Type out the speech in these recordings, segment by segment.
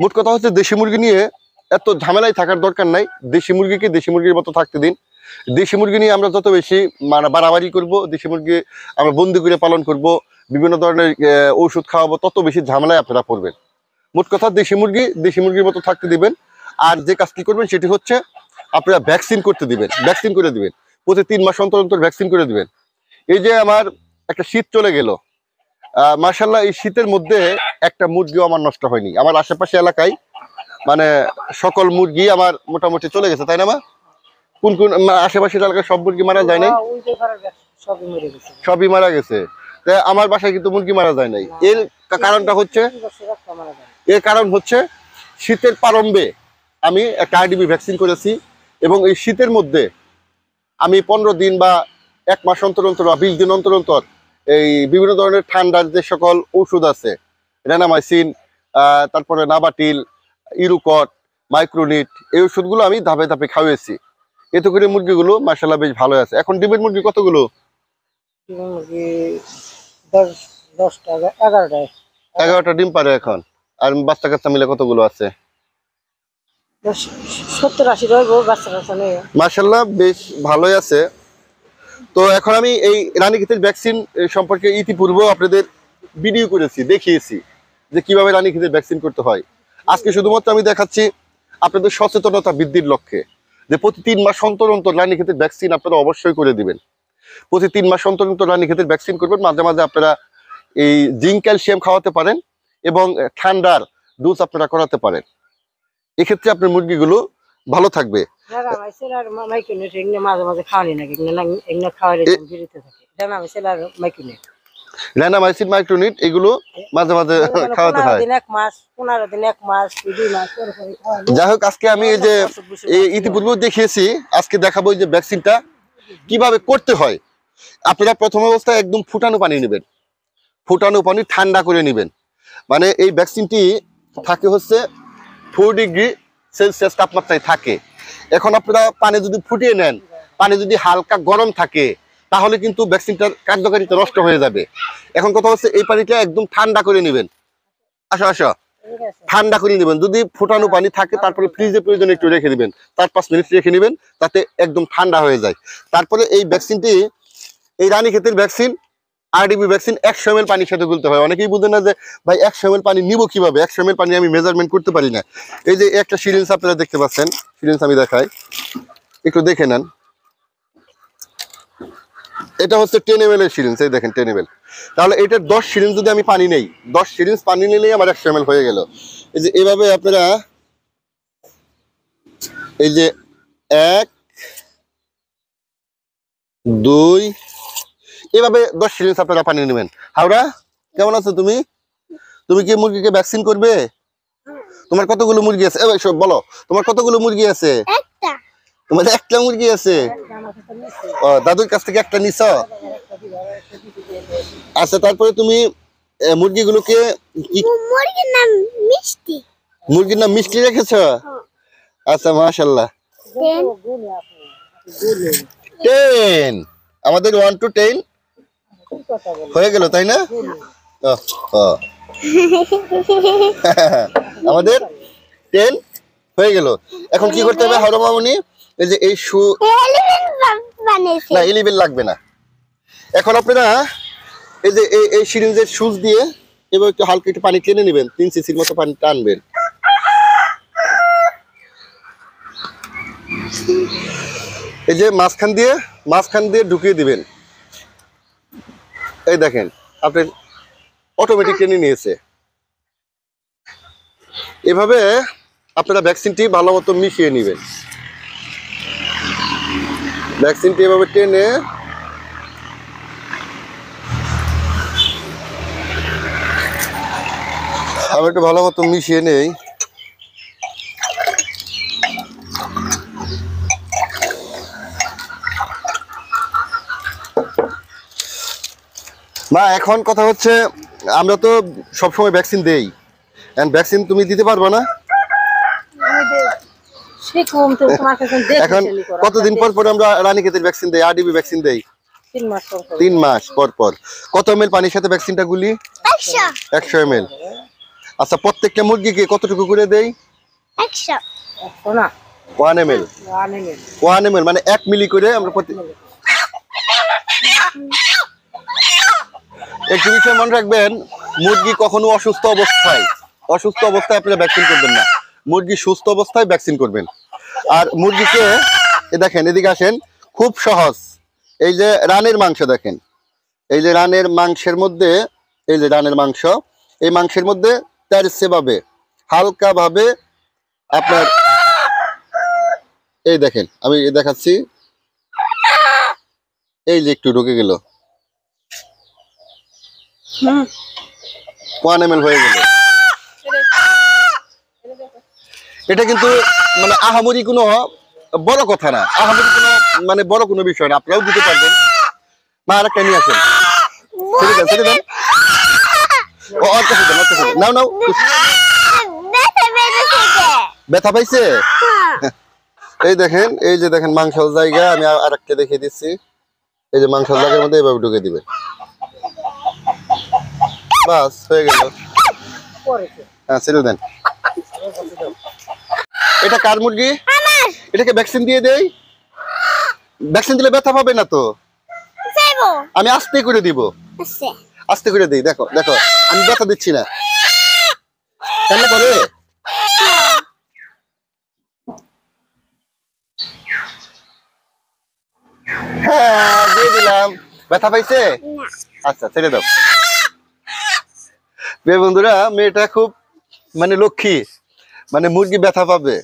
মোট কথা হচ্ছে দেশি মুরগি নিয়ে এত ঝামেলায় থাকার দরকার নাই দেশি মুরগিকে দেশি মুরগির মতো থাকতে দিন দেশি মুরগি নিয়ে আমরা যত বেশি মানে বাড়াবাড়ি করব দেশি মুরগি আমরা বন্দি করে পালন করব বিভিন্ন ধরনের ওষুধ খাওয়াবো তত বেশি ঝামেলায় আপনারা পড়বেন মোট কথা দেশি মুরগি দেশি মুরগির মতো থাকতে দিবেন আর যে কাজটি করবেন সেটি হচ্ছে আপনারা ভ্যাকসিন করতে দিবেন ভ্যাকসিন করে দিবেন প্রতি তিন মাস অন্তর অন্তর ভ্যাকসিন করে দিবেন এই যে আমার একটা শীত চলে গেল মার্শাল্লাহ এই শীতের মধ্যে একটা মুরগিও আমার নষ্ট হয়নি আমার আশেপাশে এলাকায় মানে সকল মুরগি আমার মোটামুটি চলে গেছে তাই না মা কোন কোন আশেপাশের এলাকায় সব মুরগি মারা যায় নাই সবই মারা গেছে আমার বাসায় কিন্তু মুরগি মারা যায় নাই এর কারণটা হচ্ছে এর কারণ হচ্ছে শীতের প্রারম্ভে আমি একটা আইডিবি ভ্যাকসিন করেছি এবং এই শীতের মধ্যে আমি পনেরো দিন বা এক মাস অন্তর অন্তর বা বিশ দিন অন্তর অন্তর এই বিভিন্ন ধরনের ঠান্ডা যে সকল ওষুধ আছে রেনামাইসিন তারপরে নাবাটিল ইরুকট মাইক্রোনিট এই ওষুধগুলো আমি ধাপে ধাপে খাওয়াইছি এতে করে মুরগিগুলো মার্শাল্লাহ বেশ ভালো আছে এখন ডিমের মুরগি কতগুলো এগারোটা ডিম পারে এখন আর বাচ্চা কাচ্চা মিলে কতগুলো আছে মাসাল্লাহ বেশ ভালোই আছে তো এখন আমি এই রানীক্ষেতের ভ্যাকসিন সম্পর্কে ইতিপূর্বে আপনাদের ভিডিও করেছি দেখিয়েছি যে কিভাবে রানীক্ষেতের ভ্যাকসিন করতে হয় আজকে শুধুমাত্র আমি দেখাচ্ছি আপনাদের সচেতনতা বৃদ্ধির লক্ষ্যে যে প্রতি তিন মাস অন্তর অন্তর রানীক্ষেতের ভ্যাকসিন আপনারা অবশ্যই করে দিবেন প্রতি তিন মাস অন্তর অন্তর রানীক্ষেতের ভ্যাকসিন করবেন মাঝে মাঝে আপনারা এই জিঙ্ক ক্যালসিয়াম খাওয়াতে পারেন এবং ঠান্ডার ডোজ আপনারা করাতে পারেন এক্ষেত্রে আপনার মুরগিগুলো ভালো থাকবে এগুলো মাঝে মাঝে যাই হোক আজকে আমি এই যে দেখিয়েছি আজকে দেখাবো যে ভ্যাকসিনটা কিভাবে করতে হয় আপনারা প্রথম অবস্থায় একদম ফুটানো পানি নেবেন ফুটানো পানি ঠান্ডা করে নেবেন মানে এই ভ্যাকসিনটি থাকে হচ্ছে ফোর ডিগ্রি সেলসিয়াস তাপমাত্রায় থাকে এখন আপনারা পানি যদি ফুটিয়ে নেন পানি যদি হালকা গরম থাকে তাহলে কিন্তু ভ্যাকসিনটার কার্যকারিতা নষ্ট হয়ে যাবে এখন কথা হচ্ছে এই পানিটা একদম ঠান্ডা করে নেবেন আসো আসো ঠান্ডা করে নেবেন যদি ফুটানো পানি থাকে তারপরে ফ্রিজে প্রয়োজন একটু রেখে দেবেন চার পাঁচ মিনিট রেখে নেবেন তাতে একদম ঠান্ডা হয়ে যায় তারপরে এই ভ্যাকসিনটি এই রানী ক্ষেতের ভ্যাকসিন আরডিবি ভ্যাকসিন একশো এম পানির সাথে তুলতে হয় অনেকেই বুঝে না যে ভাই একশো এম পানি নিব কিভাবে একশো এম পানি আমি মেজারমেন্ট করতে পারি না এই যে একটা সিরিঞ্জ আপনারা দেখতে পাচ্ছেন সিরিঞ্জ আমি দেখাই একটু দেখে নেন এটা হচ্ছে টেন এম এর সিরিঞ্জ এই দেখেন টেন এম তাহলে এটার দশ সিরিঞ্জ যদি আমি পানি নেই দশ সিরিঞ্জ পানি নিলেই আমার একশো এম হয়ে গেল এই যে এভাবে আপনারা এই যে এক দুই এভাবে দশ সিলিন্স আপনারা পানি নেবেন হাওড়া কেমন আছো তুমি তুমি কি মুরগিকে ভ্যাকসিন করবে তোমার কতগুলো মুরগি আছে বলো তোমার কতগুলো মুরগি আছে তোমাদের একটা মুরগি আছে ও দাদুর কাছ থেকে একটা নিছ আচ্ছা তারপরে তুমি মুরগিগুলোকে মুরগির নাম মিষ্টি মুরগির নাম মিষ্টি রেখেছ হ্যাঁ। আচ্ছা মাশাল্লাহ টেন আমাদের ওয়ান টু টেন হয়ে গেল তাই না আমাদের টেন হয়ে গেল এখন কি করতে হবে হরমামনি এই যে এই সু না লাগবে না এখন আপনারা এই যে এই সিরিঞ্জের সুচ দিয়ে এবার একটু হালকা একটু পানি টেনে নেবেন তিন সিসির মতো পানি টানবেন এই যে মাঝখান দিয়ে মাঝখান দিয়ে ঢুকিয়ে দিবেন এই দেখেন আপনি অটোমেটিক টেনে নিয়েছে এভাবে আপনারা ভ্যাকসিনটি ভালো মতো মিশিয়ে নেবেন ভ্যাকসিনটি এভাবে টেনে আমি একটু ভালো মতো মিশিয়ে নেই না এখন কথা হচ্ছে আমরা তো সবসময় ভ্যাকসিন দেই অ্যান্ড ভ্যাকসিন তুমি দিতে পারবে না এখন কতদিন পর পর আমরা রানীক্ষেতের ভ্যাকসিন দিই দেই আরডিবি ভ্যাকসিন দিই তিন মাস পর পর কত এম পানির সাথে ভ্যাকসিনটা গুলি একশো এম আচ্ছা প্রত্যেকটা মুরগিকে কতটুকু করে দেই one M L one M মানে এক মিলি করে আমরা প্রত্যেক একটি বিষয় মনে রাখবেন মুরগি কখনো অসুস্থ অবস্থায় অসুস্থ অবস্থায় আপনারা ভ্যাকসিন করবেন না মুরগি সুস্থ অবস্থায় ভ্যাকসিন করবেন আর মুরগিকে এ দেখেন এদিকে আসেন খুব সহজ এই যে রানের মাংস দেখেন এই যে রানের মাংসের মধ্যে এই যে রানের মাংস এই মাংসের মধ্যে তার সেভাবে হালকাভাবে আপনার এই দেখেন আমি দেখাচ্ছি এই যে একটু ঢুকে গেল এটা কিন্তু মানে আহামরি কোনো বড় কথা না আহামরি কোনো মানে বড় কোনো বিষয় না আপনারাও দিতে পারবেন মা আর একটা নিয়ে আসেন ব্যথা পাইছে এই দেখেন এই যে দেখেন মাংসের জায়গা আমি আর একটা দেখিয়ে দিচ্ছি এই যে মাংসের জায়গার মধ্যে এইভাবে ঢুকে দিবে বাস হয়ে গেল হ্যাঁ ছেড়ে দেন এটা কার মুরগি এটাকে ভ্যাকসিন দিয়ে দেই ভ্যাকসিন দিলে ব্যথা পাবে না তো আমি আস্তে করে দিব আস্তে করে দিই দেখো দেখো আমি ব্যথা দিচ্ছি না কেন করে হ্যাঁ দিয়ে দিলাম ব্যথা পাইছে আচ্ছা ছেড়ে দাও বন্ধুরা মেয়েটা খুব মানে লক্ষ্মী মানে মুরগি ব্যথা পাবে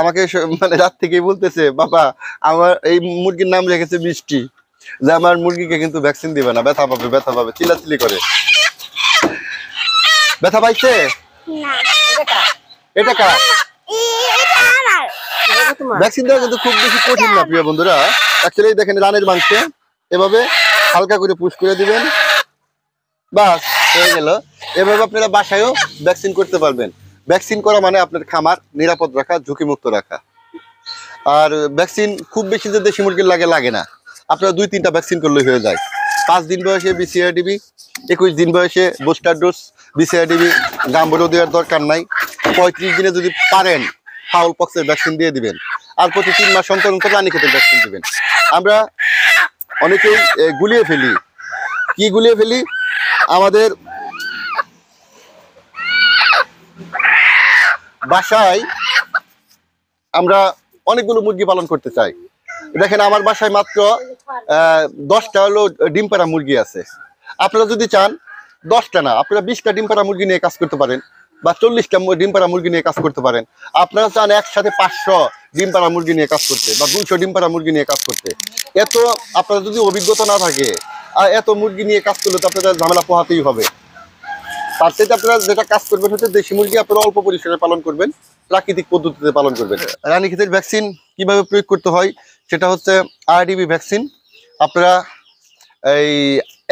আমাকে মানে রাত থেকেই বলতেছে বাবা আমার এই মুরগির নাম রেখেছে মিষ্টি যে আমার মুরগিকে কিন্তু ভ্যাকসিন দিবে না ব্যথা পাবে ব্যথা পাবে চিলাচিলি করে ব্যথা পাইছে এটা কার ভ্যাকসিন দেওয়া কিন্তু খুব বেশি কঠিন না প্রিয় বন্ধুরা এভাবে হালকা করে পুশ করে দিবেন বাস হয়ে গেল এভাবে আপনারা বাসায়ও ভ্যাকসিন করতে পারবেন ভ্যাকসিন করা মানে আপনার খামার নিরাপদ রাখা ঝুঁকিমুক্ত রাখা আর ভ্যাকসিন খুব বেশি যে দেশি মুরগির লাগে লাগে না আপনারা দুই তিনটা ভ্যাকসিন করলেই হয়ে যায় পাঁচ দিন বয়সে বিসিআরডিবি একুশ দিন বয়সে বুস্টার ডোজ বিসিআরডিবি গাম্বরও দেওয়ার দরকার নাই পঁয়ত্রিশ দিনে যদি পারেন ফাউল পক্সের ভ্যাকসিন দিয়ে দিবেন আর প্রতি তিন মাস অন্তর অন্তর রানী খেতে ভ্যাকসিন দেবেন আমরা অনেকেই গুলিয়ে ফেলি কি গুলিয়ে ফেলি আমাদের বাসায় আমরা অনেকগুলো মুরগি পালন করতে চাই দেখেন আমার বাসায় মাত্র দশটা হলো ডিম পাড়া মুরগি আছে আপনারা যদি চান দশটা না আপনারা বিশটা ডিম পাড়া মুরগি নিয়ে কাজ করতে পারেন বা চল্লিশটা ডিম পাড়া মুরগি নিয়ে কাজ করতে পারেন আপনারা চান একসাথে পাঁচশো ডিম পাড়া মুরগি নিয়ে কাজ করতে বা দুশো ডিম পাড়া মুরগি নিয়ে কাজ করতে এত আপনার যদি অভিজ্ঞতা না থাকে আর এত মুরগি নিয়ে কাজ করলে তো আপনাদের ঝামেলা পোহাতেই হবে তার সাথে আপনারা যেটা কাজ করবেন হচ্ছে দেশি মুরগি আপনারা অল্প পরিসরে পালন করবেন প্রাকৃতিক পদ্ধতিতে পালন করবেন রানীক্ষেতের ভ্যাকসিন কিভাবে প্রয়োগ করতে হয় সেটা হচ্ছে আরডিবি ভ্যাকসিন আপনারা এই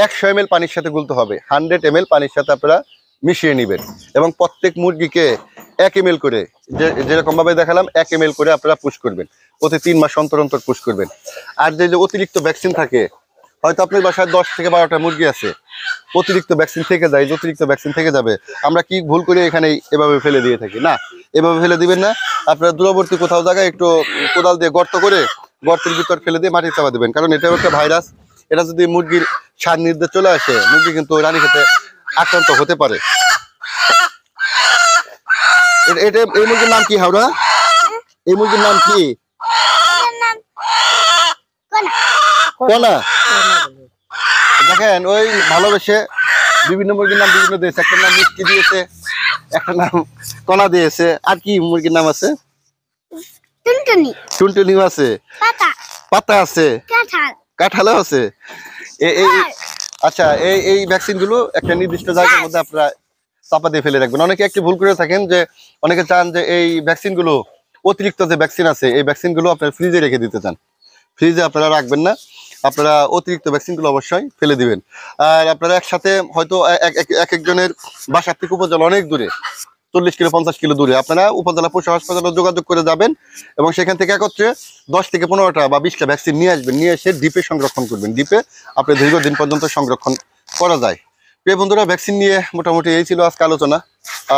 একশো এম পানির সাথে গুলতে হবে হান্ড্রেড এম পানির সাথে আপনারা মিশিয়ে নেবেন এবং প্রত্যেক মুরগিকে এক এম করে যে যেরকমভাবে দেখালাম এক এম করে আপনারা পুশ করবেন প্রতি তিন মাস অন্তর অন্তর পুশ করবেন আর যে অতিরিক্ত ভ্যাকসিন থাকে হয়তো আপনার বাসায় দশ থেকে বারোটা মুরগি আছে অতিরিক্ত ভ্যাকসিন থেকে যায় অতিরিক্ত ভ্যাকসিন থেকে যাবে আমরা কি ভুল করে এখানে এভাবে ফেলে দিয়ে থাকি না এভাবে ফেলে দিবেন না আপনারা দূরবর্তী কোথাও জায়গায় একটু কোদাল দিয়ে গর্ত করে গর্তের ভিতর ফেলে দিয়ে মাটির চাপা দেবেন কারণ এটাও একটা ভাইরাস এটা যদি মুরগির নির্দেশ চলে আসে মুরগি কিন্তু রানী খেতে আক্রান্ত হতে পারে এটা এই মুরগির নাম কি হাওড়া এই মুরগির নাম কি কনা দেখেন ওই ভালোবেসে বিভিন্ন মুরগির নাম বিভিন্ন দিয়েছে একটা নাম মিষ্টি দিয়েছে একটা নাম কণা দিয়েছে আর কি মুরগির নাম আছে টুনটুনি আছে পাতা আছে কাঁঠালও আছে এই আচ্ছা এই এই ভ্যাকসিন গুলো একটা নির্দিষ্ট জায়গার মধ্যে আপনারা চাপা দিয়ে ফেলে রাখবেন অনেকে একটি ভুল করে থাকেন যে অনেকে চান যে এই ভ্যাকসিন গুলো অতিরিক্ত যে ভ্যাকসিন আছে এই ভ্যাকসিন গুলো আপনার ফ্রিজে রেখে দিতে চান ফ্রিজে আপনারা রাখবেন না আপনারা অতিরিক্ত ভ্যাকসিনগুলো অবশ্যই ফেলে দিবেন আর আপনারা একসাথে হয়তো এক একজনের বাসার থেকে উপজেলা অনেক দূরে চল্লিশ কিলো পঞ্চাশ কিলো দূরে আপনারা উপজেলা পশু হাসপাতালে যোগাযোগ করে যাবেন এবং সেখান থেকে একত্রে দশ থেকে পনেরোটা বা বিশটা ভ্যাকসিন নিয়ে আসবেন নিয়ে এসে দ্বীপে সংরক্ষণ করবেন দ্বীপে আপনি দীর্ঘদিন পর্যন্ত সংরক্ষণ করা যায় প্রিয় বন্ধুরা ভ্যাকসিন নিয়ে মোটামুটি এই ছিল আজকে আলোচনা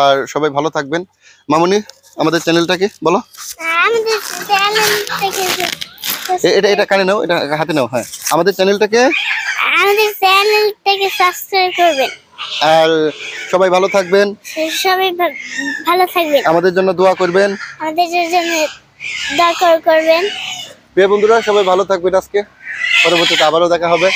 আর সবাই ভালো থাকবেন মামনি আমাদের চ্যানেলটাকে বলো হ্যাঁ, এটা এটা কানে নাও এটা হাতে নাও হ্যাঁ আমাদের চ্যানেলটাকে আমাদের চ্যানেলটাকে সাবস্ক্রাইব করবেন আর সবাই ভালো থাকবেন সবাই ভালো থাকবেন আমাদের জন্য দোয়া করবেন আমাদের জন্য দোয়া করবেন প্রিয় বন্ধুরা সবাই ভালো থাকবেন আজকে পরবর্তীতে আবারও দেখা হবে